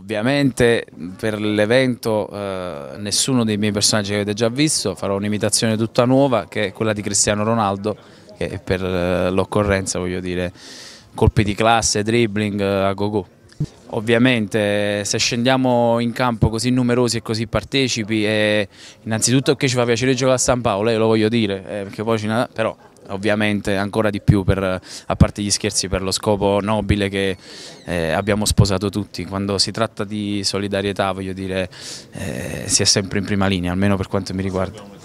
Ovviamente per l'evento eh, nessuno dei miei personaggi che avete già visto, farò un'imitazione tutta nuova che è quella di Cristiano Ronaldo che per eh, l'occorrenza voglio dire colpi di classe, dribbling eh, a go-go. Ovviamente se scendiamo in campo così numerosi e così partecipi, eh, innanzitutto che ci fa piacere giocare a San Paolo, io eh, lo voglio dire, eh, perché poi ci... però ovviamente ancora di più, per, a parte gli scherzi, per lo scopo nobile che eh, abbiamo sposato tutti. Quando si tratta di solidarietà, voglio dire, eh, si è sempre in prima linea, almeno per quanto mi riguarda.